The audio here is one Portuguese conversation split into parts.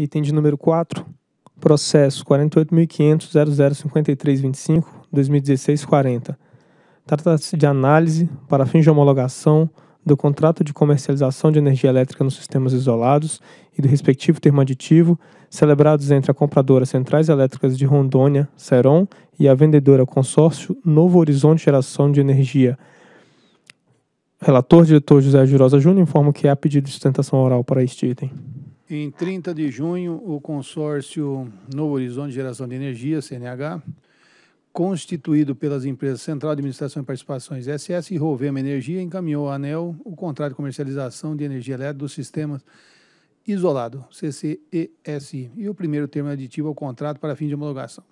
Item de número 4, processo 48.500.005325, 2016-40. Trata-se de análise para fins de homologação do contrato de comercialização de energia elétrica nos sistemas isolados e do respectivo termo aditivo, celebrados entre a compradora Centrais Elétricas de Rondônia, Seron, e a vendedora Consórcio Novo Horizonte Geração de Energia. Relator diretor José Girosa Júnior informa que há pedido de sustentação oral para este item. Em 30 de junho, o consórcio Novo Horizonte de Geração de Energia, CNH, constituído pelas empresas Central de Administração e Participações SS e Rovema Energia, encaminhou à ANEL o contrato de comercialização de energia elétrica dos sistemas isolado, CCESI, e o primeiro termo aditivo ao contrato para fim de homologação.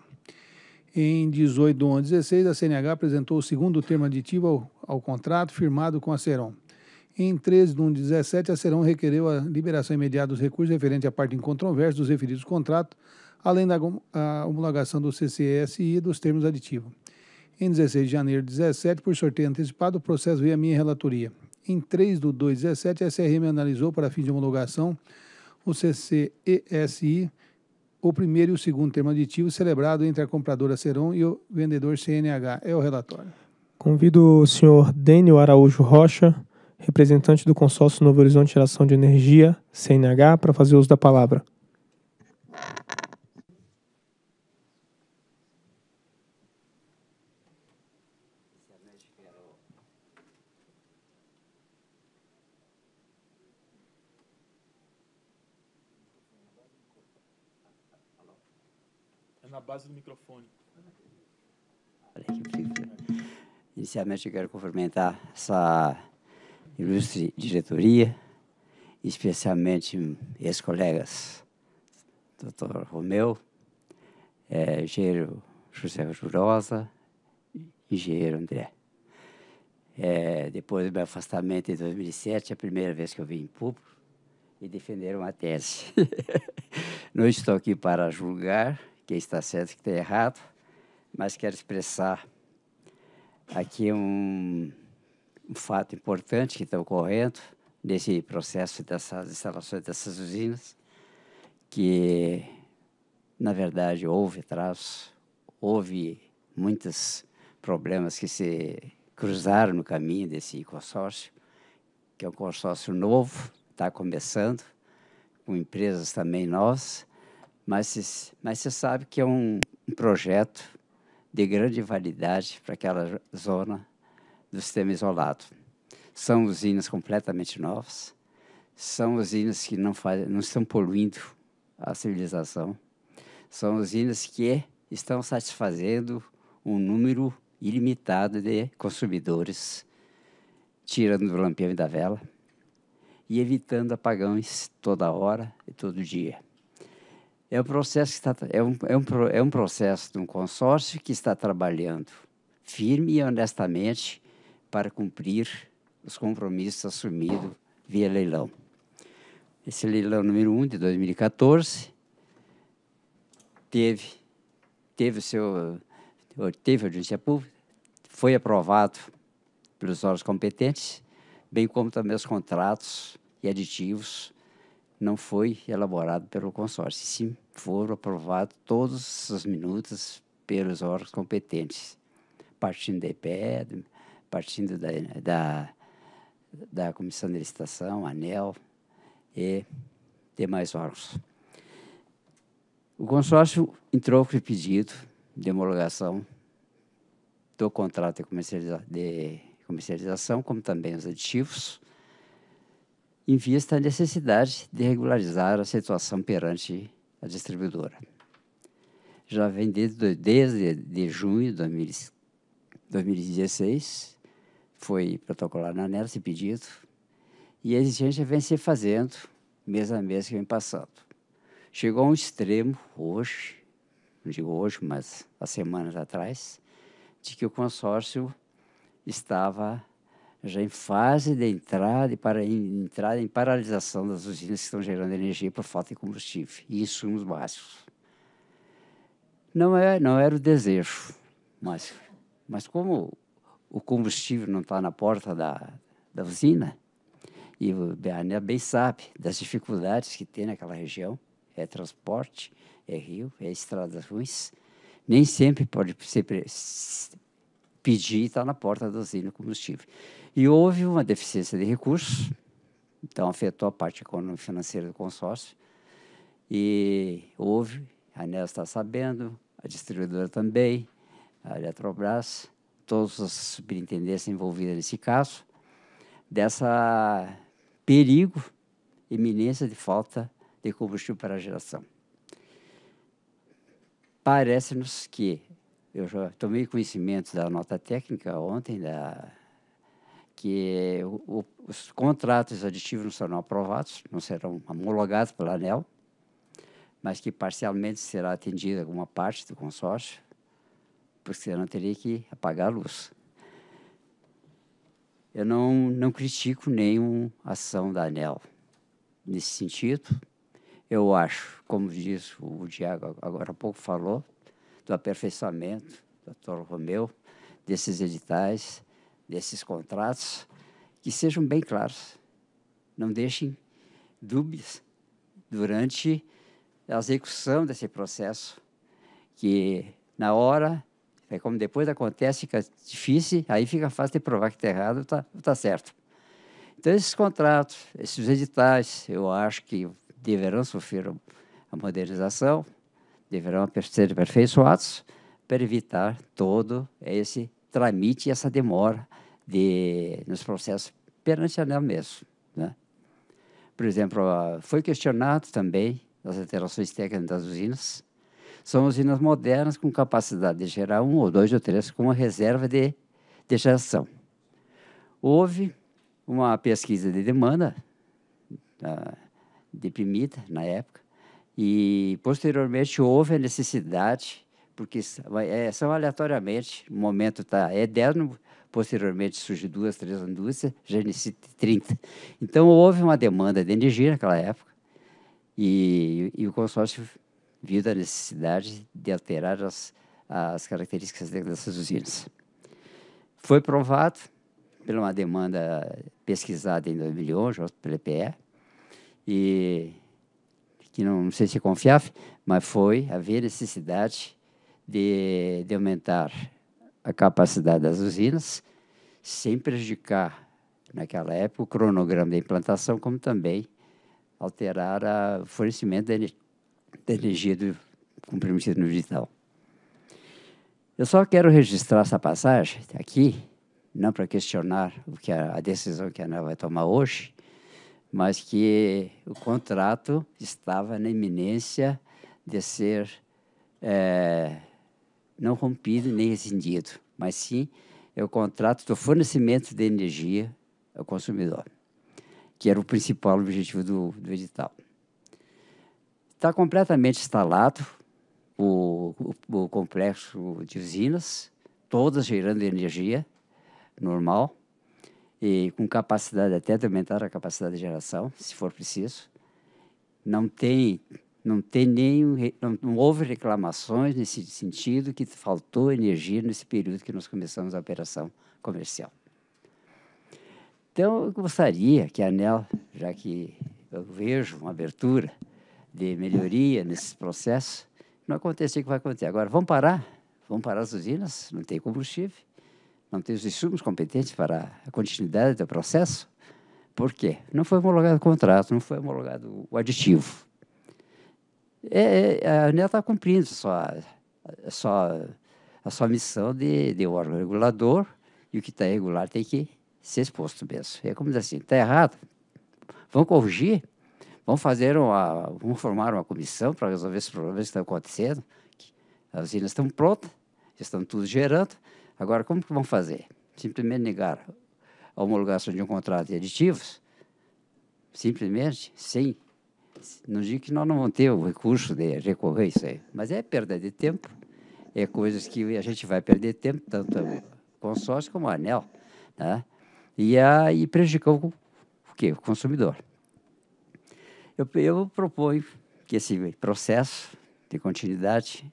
Em 18 de 16, a CNH apresentou o segundo termo aditivo ao, ao contrato firmado com a Ceron em 13 de 1 de 17, a Serão requereu a liberação imediata dos recursos referente à parte em dos referidos contratos, além da homologação do CCESI e dos termos aditivos. Em 16 de janeiro de 17, por sorteio antecipado, o processo veio à minha relatoria. Em 3 de 2 de 17, a SRM analisou para fim de homologação o CCESI, o primeiro e o segundo termo aditivo celebrado entre a compradora Seron e o vendedor CNH. É o relatório. Convido o senhor Dênio Araújo Rocha representante do consórcio Novo Horizonte Geração de Energia, CNH, para fazer uso da palavra. É na base do microfone. Inicialmente, eu quero cumprimentar essa ilustre diretoria, especialmente ex-colegas, Dr. Romeu, é, engenheiro José Jurosa, engenheiro André. É, depois do meu afastamento em 2007, é a primeira vez que eu vim em público, e defender uma tese. Não estou aqui para julgar quem está certo e quem está errado, mas quero expressar aqui um, um fato importante que está ocorrendo nesse processo dessas instalações dessas usinas, que na verdade houve atrasos, houve muitos problemas que se cruzaram no caminho desse consórcio, que é um consórcio novo, está começando, com empresas também novas, mas, mas você sabe que é um, um projeto de grande validade para aquela zona do sistema isolado. São usinas completamente novas, são usinas que não, faz, não estão poluindo a civilização, são usinas que estão satisfazendo um número ilimitado de consumidores, tirando do lampião e da vela e evitando apagões toda hora e todo dia. É um processo que está é um, é um, é um processo de um consórcio que está trabalhando firme e honestamente para cumprir os compromissos assumidos via leilão. Esse leilão número 1 um de 2014 teve, teve, seu, teve audiência pública, foi aprovado pelos órgãos competentes, bem como também os contratos e aditivos não foi elaborado pelo consórcio, sim foram aprovados todas as minutas pelos órgãos competentes, partindo da IPED, partindo da, da, da Comissão de Licitação, ANEL e demais órgãos. O consórcio entrou com o pedido de homologação do contrato de, comercializa de comercialização, como também os aditivos, em vista da necessidade de regularizar a situação perante a distribuidora. Já vem desde, desde de junho de 2016, foi protocolar na NERS e pedido, e a exigência vem se fazendo mês a mês que vem passando. Chegou a um extremo hoje, não digo hoje, mas há semanas atrás, de que o consórcio estava já em fase de entrada e para em, entrada em paralisação das usinas que estão gerando energia por falta de combustível e insumos básicos. Não é, não era o desejo, mas mas como o combustível não está na porta da, da usina. E o Beané bem sabe das dificuldades que tem naquela região. É transporte, é rio, é estradas ruins. Nem sempre pode ser pedir e está na porta da usina o combustível. E houve uma deficiência de recursos, então afetou a parte econômica financeira do consórcio. E houve, a ANEL está sabendo, a distribuidora também, a Eletrobras todas as superintendências envolvidas nesse caso, dessa perigo, iminência de falta de combustível para a geração. Parece-nos que, eu já tomei conhecimento da nota técnica ontem, da, que o, os contratos aditivos não serão aprovados, não serão homologados pela ANEL, mas que parcialmente será atendida alguma parte do consórcio, porque senão teria que apagar a luz. Eu não, não critico nenhuma ação da ANEL nesse sentido. Eu acho, como diz o Diago agora há pouco falou, do aperfeiçoamento do Toro Romeu, desses editais, desses contratos, que sejam bem claros. Não deixem dúvidas durante a execução desse processo, que na hora é como depois acontece, fica difícil, aí fica fácil de provar que está errado ou está tá certo. Então, esses contratos, esses editais, eu acho que deverão sofrer a modernização, deverão ser aperfeiçoados para evitar todo esse tramite e essa demora de, nos processos perante a ANEL mesmo. Né? Por exemplo, ah, foi questionado também as alterações técnicas das usinas, são usinas modernas com capacidade de gerar um ou dois ou três com uma reserva de, de geração. Houve uma pesquisa de demanda uh, ah, deprimida na época e, posteriormente, houve a necessidade porque é, são aleatoriamente, o momento está dez é posteriormente surgem duas, três indústrias, já inicia 30. Então, houve uma demanda de energia naquela época, e, e o consórcio devido à necessidade de alterar as, as características dessas usinas. Foi provado, pela uma demanda pesquisada em 2011 pelo EPE, e que não, não sei se é confiável, mas foi haver necessidade de, de aumentar a capacidade das usinas sem prejudicar, naquela época, o cronograma da implantação, como também alterar o fornecimento de energia da energia do, comprometida no digital. Eu só quero registrar essa passagem aqui, não para questionar o que a, a decisão que a ANA vai tomar hoje, mas que o contrato estava na iminência de ser é, não rompido nem rescindido, mas sim é o contrato do fornecimento de energia ao consumidor, que era o principal objetivo do, do edital. Está completamente instalado o, o, o, complexo de usinas, todas gerando energia normal e com capacidade até de aumentar a capacidade de geração, se for preciso. Não tem, não tem nenhum, não, não houve reclamações nesse sentido que faltou energia nesse período que nós começamos a operação comercial. Então, eu gostaria que a ANEL, já que eu vejo uma abertura, de melhoria nesses processos, não acontecer o que vai acontecer. Agora, vamos parar? Vamos parar as usinas? Não tem combustível, não tem os insumos competentes para a continuidade do processo? Por quê? Não foi homologado o contrato, não foi homologado o aditivo. É, é, a ANEL está cumprindo a sua, a sua, a sua missão de, de órgão regulador, e o que está irregular tem que ser exposto mesmo. É como dizer assim, está errado, vão corrigir, Vamos fazer uma, vamos formar uma comissão para resolver esses problemas que estão tá acontecendo. As usinas estão prontas, estão tudo gerando. Agora, como que vão fazer? Simplesmente negar a homologação de um contrato de aditivos? Simplesmente, sim. Não digo que nós não vamos ter o recurso de recorrer isso aí, mas é perda de tempo, é coisas que a gente vai perder tempo, tanto o consórcio como o anel, né? e, a, prejudicou o, o quê? O consumidor. Eu, eu proponho que esse processo de continuidade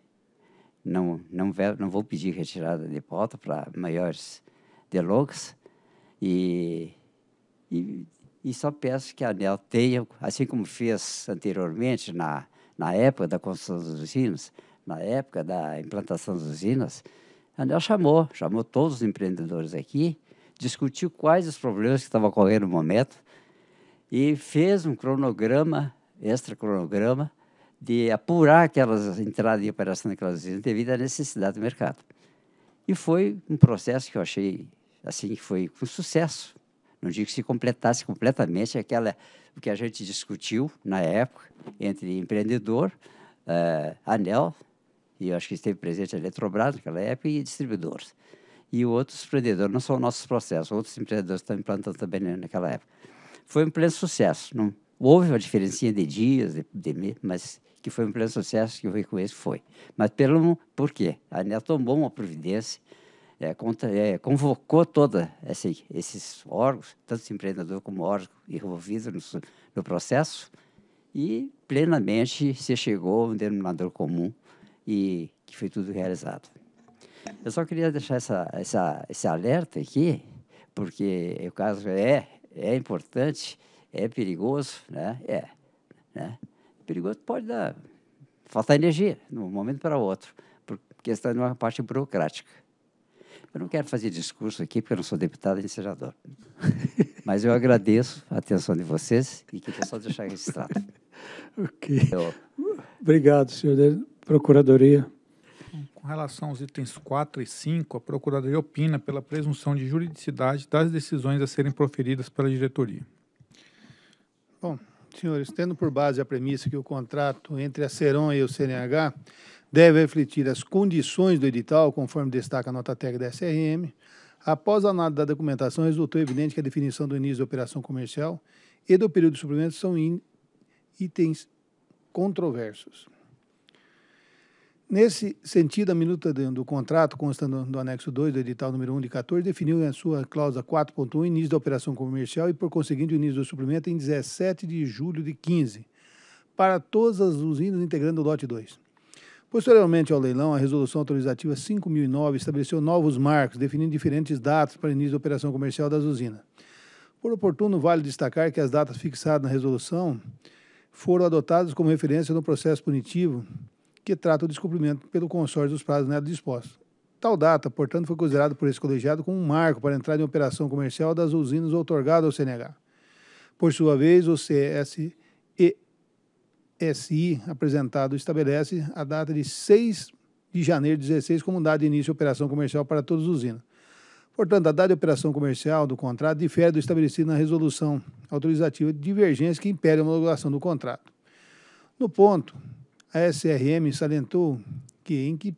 não, não, não vou pedir retirada de pauta para maiores delongas e, e, e, só peço que a ANEL tenha, assim como fez anteriormente na, na época da construção das usinas, na época da implantação das usinas, a ANEL chamou, chamou todos os empreendedores aqui, discutiu quais os problemas que estavam ocorrendo no momento, e fez um cronograma, extra cronograma, de apurar aquelas entradas e operação daquelas usinas devido à necessidade do mercado. E foi um processo que eu achei assim que foi um sucesso. Não digo que se completasse completamente aquela o que a gente discutiu na época entre empreendedor, uh, Anel e eu acho que esteve presente a Eletrobras naquela época e distribuidores. E outros empreendedores, não só nossos processos, outros empreendedores estão implantando também naquela época. Foi um pleno sucesso. Não houve uma diferença de dias, de, de mas que foi um pleno sucesso que eu reconheço foi. Mas pelo por quê? A ANEL tomou uma providência, é, contra, é, convocou toda essa, esses órgãos, tanto o empreendedor como órgão envolvido no, no processo, e plenamente se chegou a um denominador comum e que foi tudo realizado. Eu só queria deixar essa, essa, esse alerta aqui, porque o caso é é importante, é perigoso, né? É. Né? Perigoso pode dar, faltar energia, de um momento para outro, porque está numa parte burocrática. Eu não quero fazer discurso aqui, porque eu não sou deputado nem senador. Mas eu agradeço a atenção de vocês e queria só deixar registrado. ok. Eu... Obrigado, senhor Procuradoria. Com relação aos itens 4 e 5, a Procuradoria opina pela presunção de juridicidade das decisões a serem proferidas pela diretoria. Bom, senhores, tendo por base a premissa que o contrato entre a Seron e o CNH deve refletir as condições do edital, conforme destaca a nota técnica da SRM, após a análise da documentação, resultou evidente que a definição do início da operação comercial e do período de suprimento são itens controversos. Nesse sentido, a minuta do, do contrato, constando do anexo 2 do edital número 1 de 14, definiu em sua cláusula 4.1 início da operação comercial e, por conseguinte, o início do suplemento em 17 de julho de 15, para todas as usinas integrando o lote 2. Posteriormente ao leilão, a resolução autorizativa 5009 estabeleceu novos marcos, definindo diferentes datas para o início da operação comercial das usinas. Por oportuno, vale destacar que as datas fixadas na resolução foram adotadas como referência no processo punitivo que trata o descumprimento pelo consórcio dos prazos netos dispostos. Tal data, portanto, foi considerada por esse colegiado como um marco para entrar em operação comercial das usinas otorgadas ao CNH. Por sua vez, o CSESI apresentado estabelece a data de 6 de janeiro de 16 como data de início de operação comercial para todas as usinas. Portanto, a data de operação comercial do contrato difere do estabelecido na resolução autorizativa de divergência que impede a homologação do contrato. No ponto, a SRM salientou que, em que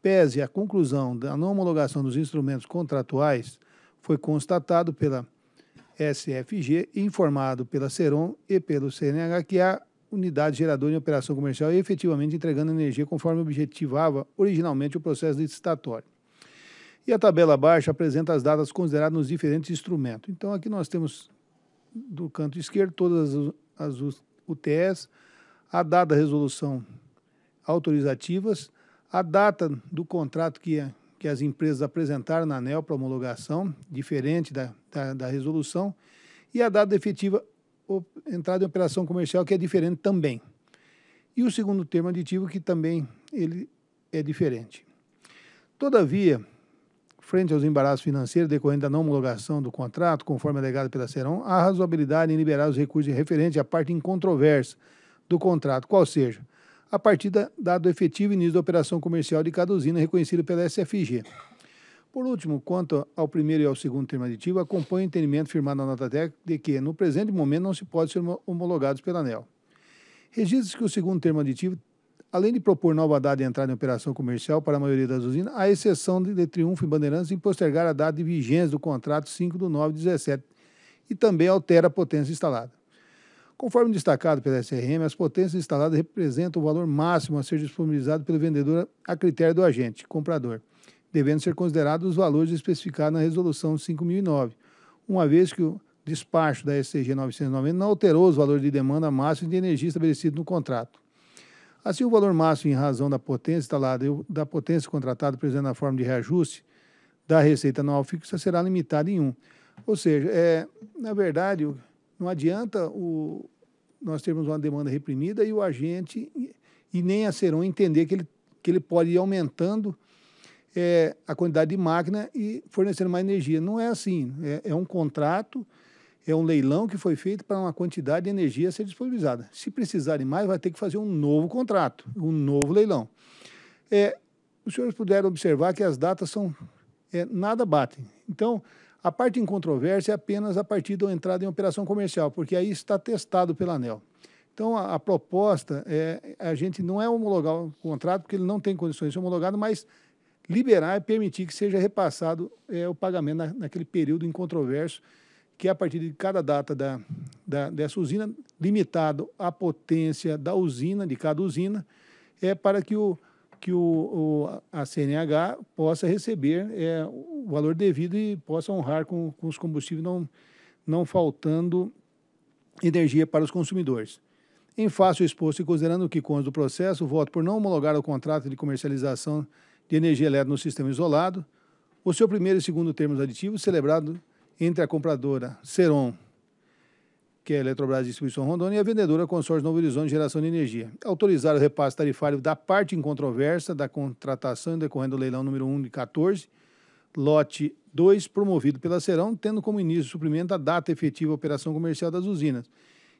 pese a conclusão da não homologação dos instrumentos contratuais, foi constatado pela SFG e informado pela CERON e pelo CNH que a unidade geradora em operação comercial é efetivamente entregando energia conforme objetivava originalmente o processo licitatório. E a tabela abaixo apresenta as datas consideradas nos diferentes instrumentos. Então, aqui nós temos do canto esquerdo todas as UTS, a dada resolução autorizativas, a data do contrato que, que as empresas apresentaram na ANEL para homologação, diferente da, da, da resolução, e a data efetiva entrada em operação comercial, que é diferente também. E o segundo termo aditivo, que também ele é diferente. Todavia, frente aos embaraços financeiros decorrentes da não homologação do contrato, conforme alegado pela Serão, há razoabilidade em liberar os recursos referentes à parte incontroversa, do contrato, qual seja a partir da, dado efetivo início da operação comercial de cada usina reconhecido pela SFG. Por último, quanto ao primeiro e ao segundo termo aditivo, acompanha o entendimento firmado na nota técnica de que, no presente momento, não se pode ser homologados pela ANEL. Registra-se que o segundo termo aditivo, além de propor nova data de entrada em operação comercial para a maioria das usinas, à exceção de, de Triunfo e Bandeirantes, em postergar a data de vigência do contrato 5 do 9 17 e também altera a potência instalada. Conforme destacado pela SRM, as potências instaladas representam o valor máximo a ser disponibilizado pelo vendedor a critério do agente, comprador, devendo ser considerados os valores especificados na Resolução 5009, uma vez que o despacho da SCG 990 não alterou os valores de demanda máximo de energia estabelecido no contrato. Assim, o valor máximo em razão da potência instalada e da potência contratada presente na forma de reajuste da receita anual fixa será limitado em 1. Ou seja, é, na verdade, não adianta o, nós temos uma demanda reprimida e o agente e nem a Seron entender que ele, que ele pode ir aumentando é, a quantidade de máquina e fornecendo mais energia. Não é assim. É, é um contrato, é um leilão que foi feito para uma quantidade de energia ser disponibilizada. Se precisarem mais, vai ter que fazer um novo contrato, um novo leilão. É, os senhores puderam observar que as datas são. É, nada batem. Então, a parte em controvérsia é apenas a partir da entrada em operação comercial, porque aí está testado pela ANEL. Então, a, a, proposta é, é a gente não é homologar o contrato, porque ele não tem condições de ser homologado, mas liberar e é permitir que seja repassado é, o pagamento na, naquele período incontroverso, que é a partir de cada data da, da, dessa usina, limitado à potência da usina, de cada usina, é para que o, que o, o, a CNH possa receber é, o valor devido e possa honrar com, com, os combustíveis, não, não faltando energia para os consumidores. Em fácil exposto e considerando o que consta do processo, voto por não homologar o contrato de comercialização de energia elétrica no sistema isolado, o seu primeiro e segundo termos aditivos celebrado entre a compradora Seron que é a Eletrobras Distribuição Rondônia, e a vendedora Consórcio Novo Horizonte Geração de Energia. Autorizar o repasse tarifário da parte em controvérsia da contratação decorrendo do leilão número 1 de 14, lote 2, promovido pela Serão, tendo como início o suprimento a data efetiva da operação comercial das usinas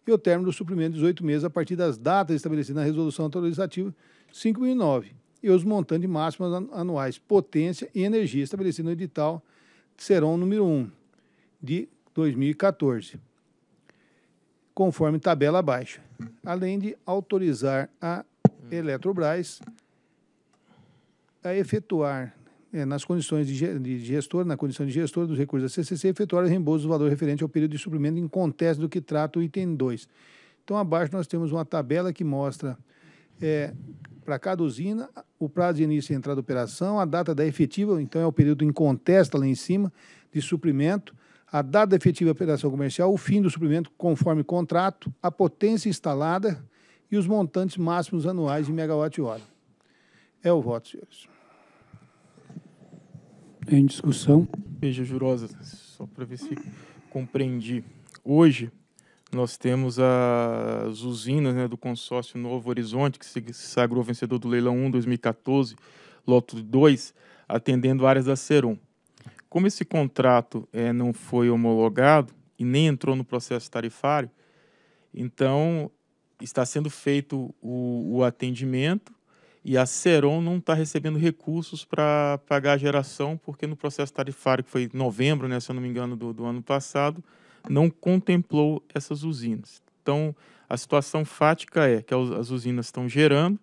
e o término do suprimento de 18 meses a partir das datas estabelecidas na Resolução Autorizativa 5009 e os montantes máximos anuais potência e energia estabelecidos no edital Serão número 1 de 2014 conforme tabela abaixo, além de autorizar a Eletrobras a efetuar, é, nas condições de, gestor, na condição de gestor dos recursos da CCC, efetuar o reembolso do valor referente ao período de suprimento em contexto do que trata o item 2. Então, abaixo nós temos uma tabela que mostra é, para cada usina o prazo de início e entrada da operação, a data da efetiva, então é o período em contesta lá em cima, de suprimento, a dada efetiva operação comercial, o fim do suprimento conforme contrato, a potência instalada e os montantes máximos anuais de megawatt-hora. É o voto, senhores. Em discussão. Veja, Jurosa, só para ver se compreendi. Hoje, nós temos as usinas né, do consórcio Novo Horizonte, que se sagrou vencedor do Leilão 1 2014, loto 2, atendendo áreas da Serum. Como esse contrato é, não foi homologado e nem entrou no processo tarifário, então está sendo feito o, o atendimento e a Ceron não está recebendo recursos para pagar a geração, porque no processo tarifário, que foi em novembro, né, se eu não me engano, do, do ano passado, não contemplou essas usinas. Então, a situação fática é que as usinas estão gerando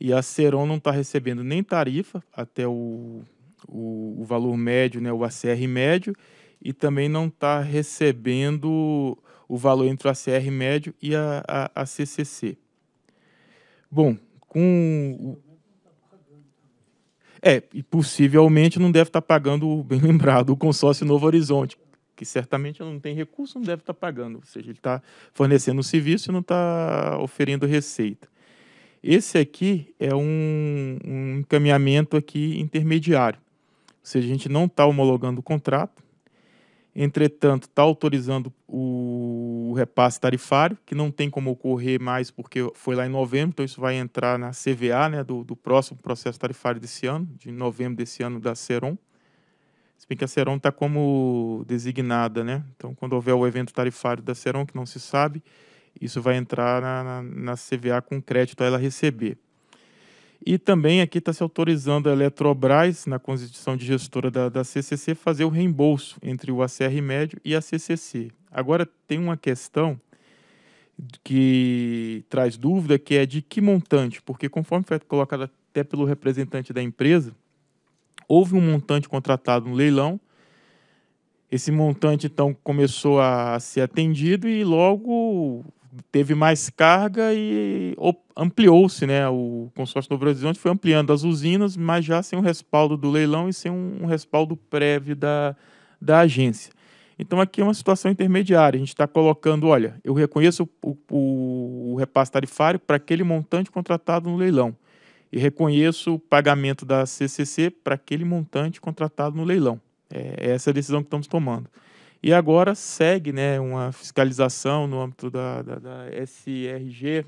e a Ceron não está recebendo nem tarifa até o o, o valor médio, né, o ACR médio, e também não está recebendo o valor entre o ACR médio e a, a, a CCC. Bom, com. É, e possivelmente não deve estar tá pagando, bem lembrado, o consórcio Novo Horizonte, que certamente não tem recurso, não deve estar tá pagando. Ou seja, ele está fornecendo um serviço e não está oferendo receita. Esse aqui é um, um encaminhamento aqui intermediário se a gente não está homologando o contrato, entretanto, está autorizando o repasse tarifário, que não tem como ocorrer mais porque foi lá em novembro, então isso vai entrar na CVA né, do, do próximo processo tarifário desse ano, de novembro desse ano da Seron. Se bem que a Seron está como designada, né? Então, quando houver o evento tarifário da Seron, que não se sabe, isso vai entrar na, na, na CVA com crédito a ela receber. E também aqui está se autorizando a Eletrobras, na constituição de gestora da, da CCC, fazer o reembolso entre o ACR médio e a CCC. Agora, tem uma questão que traz dúvida, que é de que montante, porque conforme foi colocado até pelo representante da empresa, houve um montante contratado no leilão, esse montante então começou a ser atendido e logo teve mais carga e ampliou-se né, o consórcio do Novo Horizonte, foi ampliando as usinas, mas já sem o respaldo do leilão e sem um, respaldo prévio da, da agência. Então aqui é uma situação intermediária, a gente está colocando, olha, eu reconheço o, o, o repasse tarifário para aquele montante contratado no leilão e reconheço o pagamento da CCC para aquele montante contratado no leilão. É, é essa é a decisão que estamos tomando. E agora segue né, uma fiscalização no âmbito da, da, da SRG,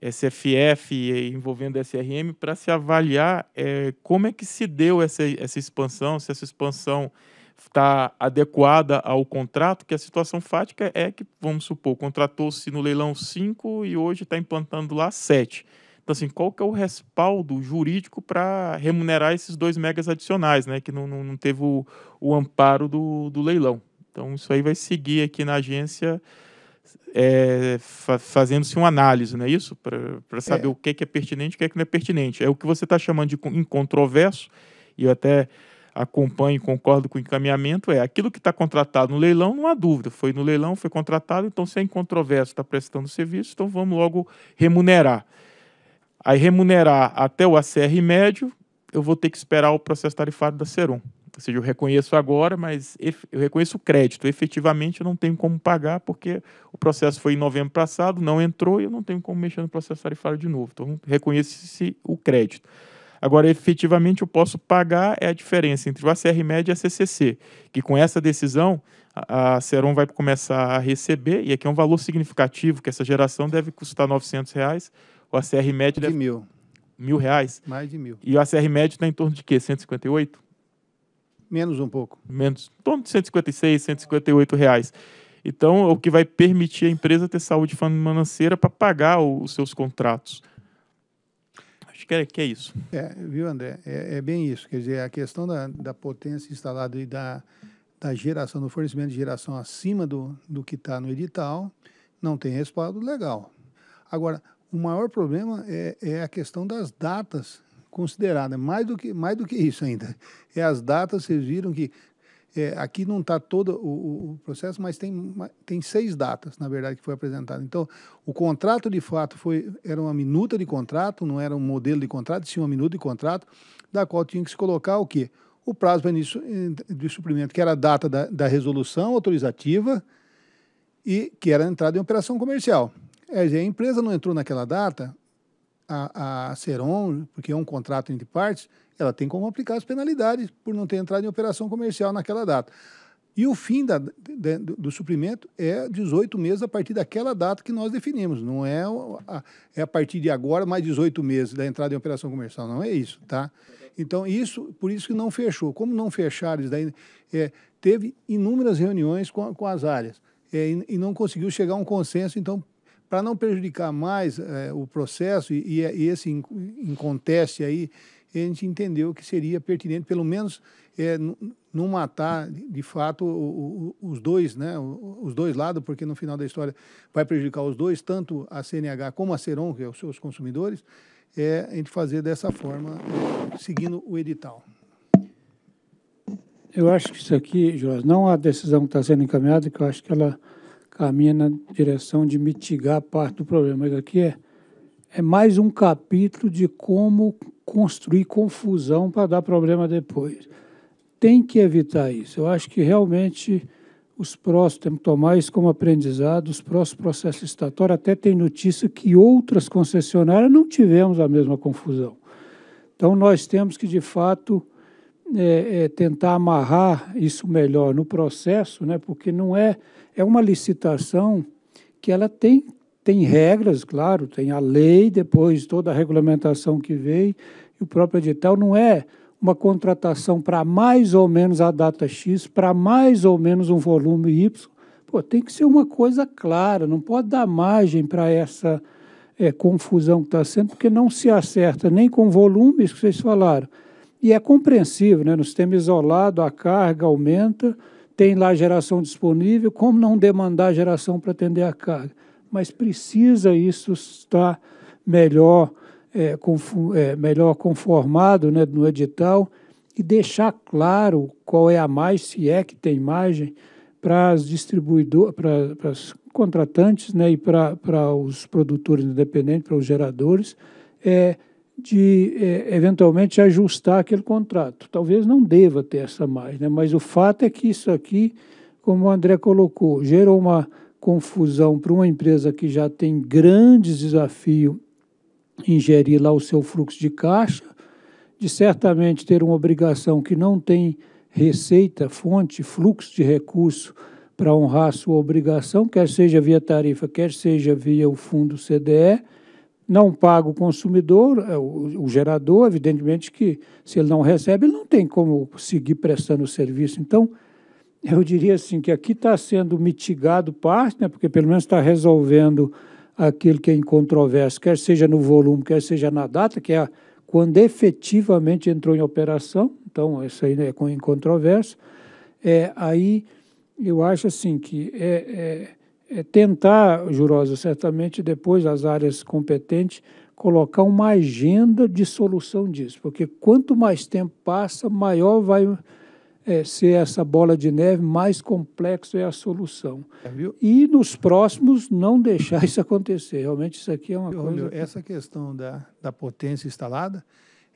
SFF, envolvendo SRM, para se avaliar é, como é que se deu essa, essa expansão, se essa expansão está adequada ao contrato, que a situação fática é que, vamos supor, contratou-se no leilão 5 e hoje está implantando lá 7 então, assim, qual que é o respaldo jurídico para remunerar esses dois megas adicionais, né? Que não, não, não teve o, o amparo do, do leilão. Então, isso aí vai seguir aqui na agência é, fa fazendo-se uma análise, não é isso? Para saber é. o que, é que é pertinente e o que, é que não é pertinente. É o que você está chamando de incontroverso, e eu até acompanho e concordo com o encaminhamento, é aquilo que está contratado no leilão, não há dúvida. Foi no leilão, foi contratado, então se é incontroverso, está prestando serviço, então vamos logo remunerar. Aí remunerar até o ACR médio, eu vou ter que esperar o processo tarifário da Serum. Ou seja, eu reconheço agora, mas eu reconheço o crédito. Efetivamente, eu não tenho como pagar, porque o processo foi em novembro passado, não entrou e eu não tenho como mexer no processo tarifário de novo. Então, reconheço se o crédito. Agora, efetivamente, eu posso pagar é a diferença entre o ACR médio e a CCC, que com essa decisão, a Seron vai começar a receber, e aqui é um valor significativo, que essa geração deve custar R$ 900, reais, o ACR médio... De deve... mil. Mil reais? Mais de mil. E o ACR médio está em torno de quê? 158? Menos um pouco. Menos. Em torno de 156, 158 reais. Então, é o que vai permitir a empresa ter saúde financeira para pagar o, os seus contratos. Acho que é, que é isso. É, viu, André? É, é, bem isso. Quer dizer, a questão da, da potência instalada e da, da geração, do fornecimento de geração acima do, do que está no edital, não tem respaldo legal. Agora, o maior problema é, é a questão das datas consideradas. Mais do, que, mais do que isso ainda. É as datas, vocês viram que é, aqui não está todo o, o, processo, mas tem, tem seis datas, na verdade, que foi apresentado. Então, o contrato, de fato, foi, era uma minuta de contrato, não era um modelo de contrato, sim uma minuta de contrato, da qual tinha que se colocar o quê? O prazo para início eh, de suprimento, que era a data da, da resolução autorizativa e que era a entrada em operação comercial. É, a empresa não entrou naquela data, a, a Seron, porque é um contrato entre partes, ela tem como aplicar as penalidades por não ter entrado em operação comercial naquela data. E o fim da, de, do suprimento é 18 meses a partir daquela data que nós definimos. Não é a, é a partir de agora mais 18 meses da entrada em operação comercial. Não é isso, tá? Então, isso, por isso que não fechou. Como não fecharam isso daí, é, teve inúmeras reuniões com, com as áreas é, e, e não conseguiu chegar a um consenso. Então, para não prejudicar mais é, o processo e, e esse inconteste aí, a gente entendeu que seria pertinente, pelo menos, é, não matar de fato o, o, os dois, né, os dois lados, porque no final da história vai prejudicar os dois, tanto a CNH como a Ceron, que é os seus consumidores, é a gente fazer dessa forma, é, seguindo o edital. Eu acho que isso aqui, Jorge, não a decisão que está sendo encaminhada, que eu acho que ela caminha na direção de mitigar parte do problema. Mas aqui é, é mais um capítulo de como construir confusão para dar problema depois. Tem que evitar isso. Eu acho que realmente os próximos, temos que tomar isso como aprendizado, os próximos processos licitatórios, até tem notícia que outras concessionárias não tivemos a mesma confusão. Então, nós temos que, de fato, é, é, tentar amarrar isso melhor no processo, né, porque não é é uma licitação que ela tem, tem regras, claro, tem a lei, depois toda a regulamentação que veio, e o próprio edital não é uma contratação para mais ou menos a data X, para mais ou menos um volume Y. Pô, tem que ser uma coisa clara, não pode dar margem para essa é, confusão que está sendo, porque não se acerta nem com volumes que vocês falaram. E é compreensível, né? no sistema isolado a carga aumenta, tem lá geração disponível, como não demandar geração para atender a carga? Mas precisa isso estar melhor, é, é, melhor conformado né, no edital e deixar claro qual é a mais, se é que tem margem, para as distribuidoras, para, as contratantes né, e para, para os produtores independentes, para os geradores, é, de é, eventualmente ajustar aquele contrato. Talvez não deva ter essa mais, né? mas o fato é que isso aqui, como o André colocou, gerou uma confusão para uma empresa que já tem grandes desafios em gerir lá o seu fluxo de caixa, de certamente ter uma obrigação que não tem receita, fonte, fluxo de recurso para honrar sua obrigação, quer seja via tarifa, quer seja via o fundo CDE, não paga o consumidor, é, o, gerador, evidentemente que se ele não recebe, ele não tem como seguir prestando o serviço. Então, eu diria assim que aqui está sendo mitigado parte, né, porque pelo menos está resolvendo aquilo que é incontroverso, quer seja no volume, quer seja na data, que é quando efetivamente entrou em operação, então isso aí né, é incontroverso, é, aí eu acho assim que é, é é tentar, Jurosa, certamente depois as áreas competentes, colocar uma agenda de solução disso, porque quanto mais tempo passa, maior vai é, ser essa bola de neve, mais complexo é a solução. É, e nos próximos, não deixar isso acontecer. Realmente, isso aqui é uma coisa. Que... Essa questão da, da potência instalada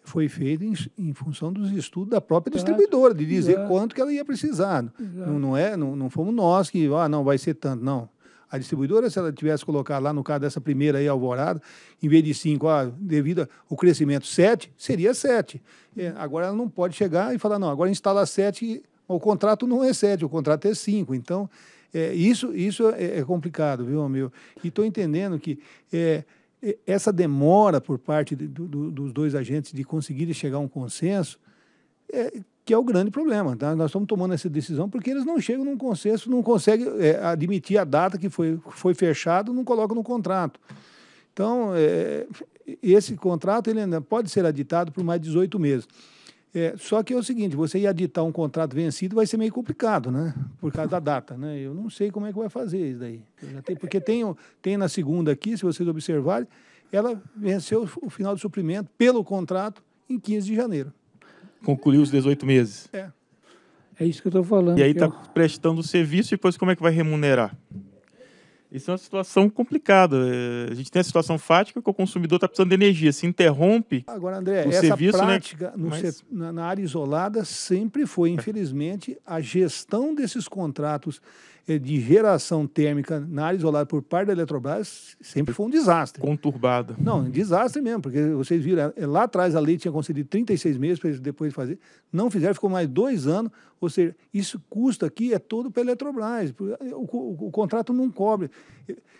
foi feita em, em função dos estudos da própria Exato. distribuidora, de dizer Exato. quanto que ela ia precisar. Não, não, é, não, não fomos nós que, ah, não, vai ser tanto, não a distribuidora, se ela tivesse colocado lá, no caso dessa primeira aí, Alvorada, em vez de 5, ah, devido ao crescimento 7, seria 7. É, agora ela não pode chegar e falar, não, agora instala 7, o contrato não é 7, o contrato é 5. Então, é, isso, isso é, é, complicado, viu, meu? E estou entendendo que é, é, essa demora por parte de, do, dos dois agentes de conseguirem chegar a um consenso é, que é o grande problema. Tá? Nós estamos tomando essa decisão porque eles não chegam num consenso, não conseguem é, admitir a data que foi, foi fechado, não colocam no contrato. Então, é, esse contrato ele ainda pode ser aditado por mais 18 meses. É, só que é o seguinte, você ir aditar um contrato vencido vai ser meio complicado, né? Por causa da data, né? Eu não sei como é que vai fazer isso daí. Tenho, porque tem, tem na segunda aqui, se vocês observarem, ela venceu o final do suprimento pelo contrato em 15 de janeiro concluiu os 18 meses. É. É isso que eu estou falando. E aí está eu... prestando serviço e depois como é que vai remunerar? Isso é uma situação complicada. É, a gente tem a situação fática que o consumidor está precisando de energia, se interrompe. Agora, André, o essa serviço, né? prática né? no Mas... set... na, área isolada sempre foi, é. infelizmente, a gestão desses contratos eh, de geração térmica na área isolada por parte da Eletrobras sempre foi um desastre. Conturbada. Não, um desastre mesmo, porque vocês viram, eh, lá atrás a lei tinha concedido 36 meses para eles depois fazer, não fizeram, ficou mais dois anos, ou seja, isso custa aqui é todo para a Eletrobras, eh, o, o, o, contrato não cobre.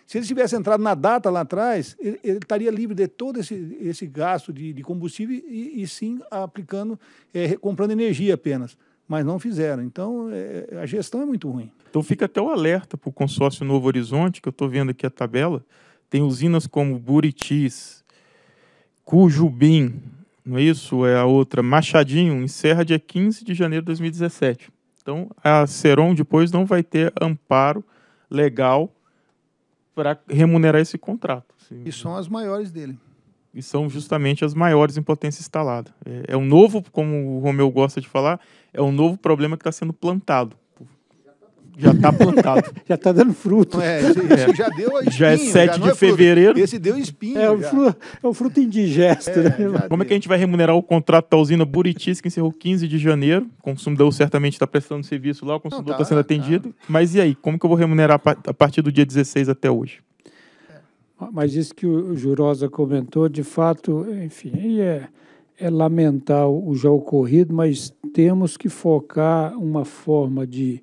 Se eles tivessem entrado na data lá atrás, ele, ele estaria livre de todo esse, esse gasto de, de combustível e, e sim aplicando, é, comprando energia apenas mas não fizeram. Então, é, a gestão é muito ruim. Então, fica até o alerta para o consórcio Novo Horizonte, que eu estou vendo aqui a tabela. Tem usinas como Buritis, Cujubim, não é isso? É a outra, Machadinho, encerra dia 15 de janeiro de 2017. Então, a Ceron depois não vai ter amparo legal para remunerar esse contrato. Sim. E são as maiores dele e são justamente as maiores em potência instalada. É, é um novo, como o Romeu gosta de falar, é um novo problema que está sendo plantado. Já está plantado. já está dando fruto. É, isso, é. já deu é espinho, Já é 7 já de é fevereiro. Fruto. Esse deu espinho. É um, fruto, é um fruto, indigesto. É, né? Como deu. é que a gente vai remunerar o contrato da usina Buritis, que encerrou 15 de janeiro? O consumidor certamente está prestando serviço lá, o consumidor está sendo tá, atendido. Tá. Mas e aí? Como que eu vou remunerar a partir do dia 16 até hoje? Mas isso que o Jurosa comentou, de fato, enfim, é, é lamentar o já ocorrido, mas temos que focar uma forma de,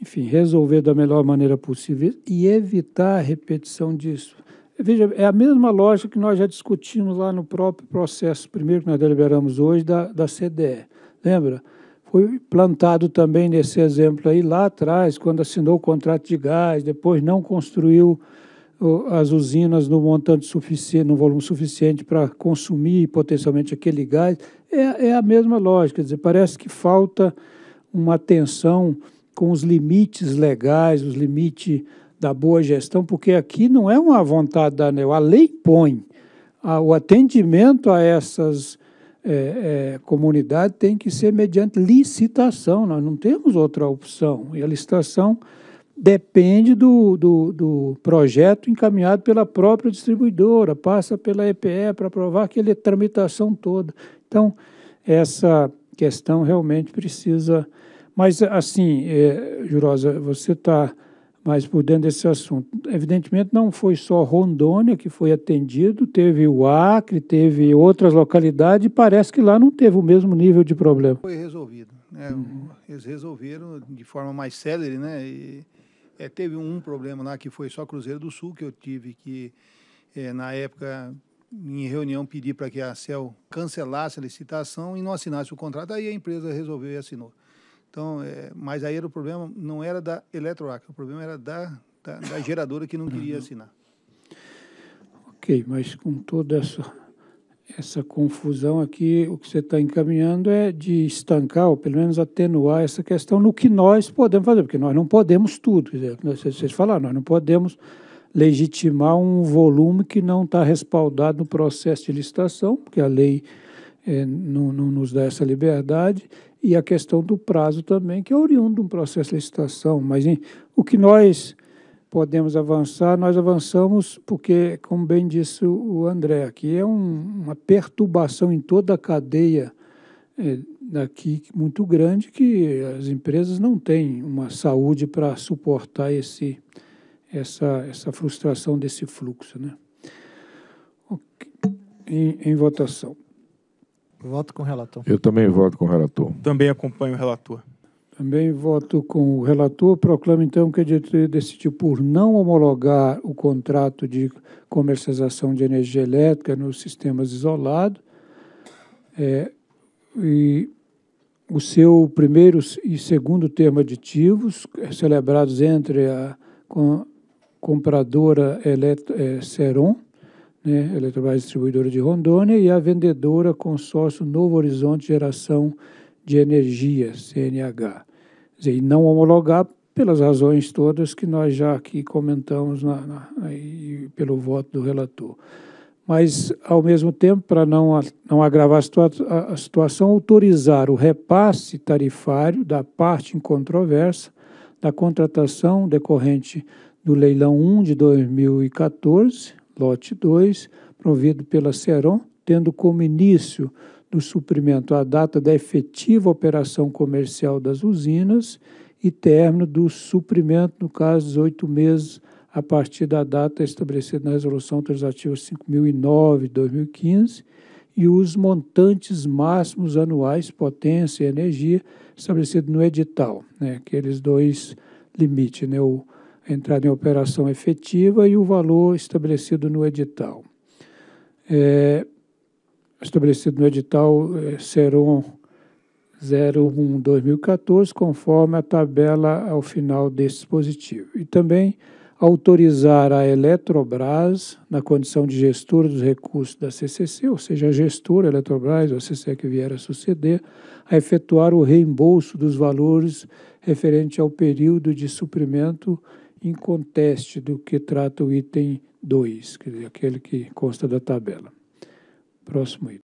enfim, resolver da melhor maneira possível e evitar a repetição disso. Veja, é a mesma lógica que nós já discutimos lá no próprio processo primeiro que nós deliberamos hoje da, da CDE. Lembra? Foi plantado também nesse exemplo aí lá atrás, quando assinou o contrato de gás, depois não construiu as usinas no montante suficiente, no volume suficiente para consumir potencialmente aquele gás, é, é a mesma lógica. Quer dizer, parece que falta uma atenção com os limites legais, os limites da boa gestão, porque aqui não é uma vontade da ANEL, a lei põe. A, o atendimento a essas é, é, comunidades tem que ser mediante licitação, nós não temos outra opção. E a licitação depende do, do, do, projeto encaminhado pela própria distribuidora, passa pela EPE para aprovar é tramitação toda. Então, essa questão realmente precisa. Mas, assim, é, Jurosa, você está mais por dentro desse assunto. Evidentemente, não foi só Rondônia que foi atendido, teve o Acre, teve outras localidades, e parece que lá não teve o mesmo nível de problema. Foi resolvido. Né? Uhum. Eles resolveram de forma mais célere, né? E é, teve um problema lá que foi só Cruzeiro do Sul, que eu tive que, é, na época, em reunião, pedir para que a CEL cancelasse a licitação e não assinasse o contrato. Aí a empresa resolveu e assinou. Então, é, mas aí era o problema, não era da Eletroac, o problema era da, da, da geradora que não queria uhum. assinar. Ok, mas com toda essa essa confusão aqui, o que você está encaminhando é de estancar, ou pelo menos atenuar essa questão no que nós podemos fazer, porque nós não podemos tudo. Vocês falaram, nós não podemos legitimar um volume que não está respaldado no processo de licitação, porque a lei é, não, não, nos dá essa liberdade, e a questão do prazo também, que é oriundo de um processo de licitação. Mas o que nós podemos avançar, nós avançamos porque, como bem disse o André, aqui é um, uma perturbação em toda a cadeia é, daqui muito grande que as empresas não têm uma saúde para suportar esse, essa, essa frustração desse fluxo. Né? Okay. Em, em votação. Voto com o relator. Eu também voto com o relator. Também acompanho o relator. Também voto com o relator. Proclamo, então, que a diretoria decidiu por não homologar o contrato de comercialização de energia elétrica nos sistemas isolados. É, e o seu primeiro e segundo termo aditivos, é, celebrados entre a compradora Eletro, é, Seron, né, Eletrobras Distribuidora de Rondônia, e a vendedora Consórcio Novo Horizonte Geração Elétrica de energia, CNH. Dizer, e não homologar pelas razões todas que nós já aqui comentamos na, na, pelo voto do relator. Mas, ao mesmo tempo, para não, não agravar a, situa a, situação, autorizar o repasse tarifário da parte em controvérsia da contratação decorrente do leilão 1 de 2014, lote 2, provido pela Ceron, tendo como início do suprimento à data da efetiva operação comercial das usinas e término do suprimento, no caso, 18 meses a partir da data estabelecida na Resolução Transativa 5009 de 2015 e os montantes máximos anuais, potência e energia, estabelecido no edital, né? aqueles dois limites, né? o, a entrada em operação efetiva e o valor estabelecido no edital. É, estabelecido no edital eh, Seron 01-2014, conforme a tabela ao final desse dispositivo. E também autorizar a Eletrobras, na condição de gestora dos recursos da CCC, ou seja, a gestora Eletrobras, ou a CCC que vier a suceder, a efetuar o reembolso dos valores referente ao período de suprimento em conteste do que trata o item 2, quer dizer, aquele que consta da tabela próximo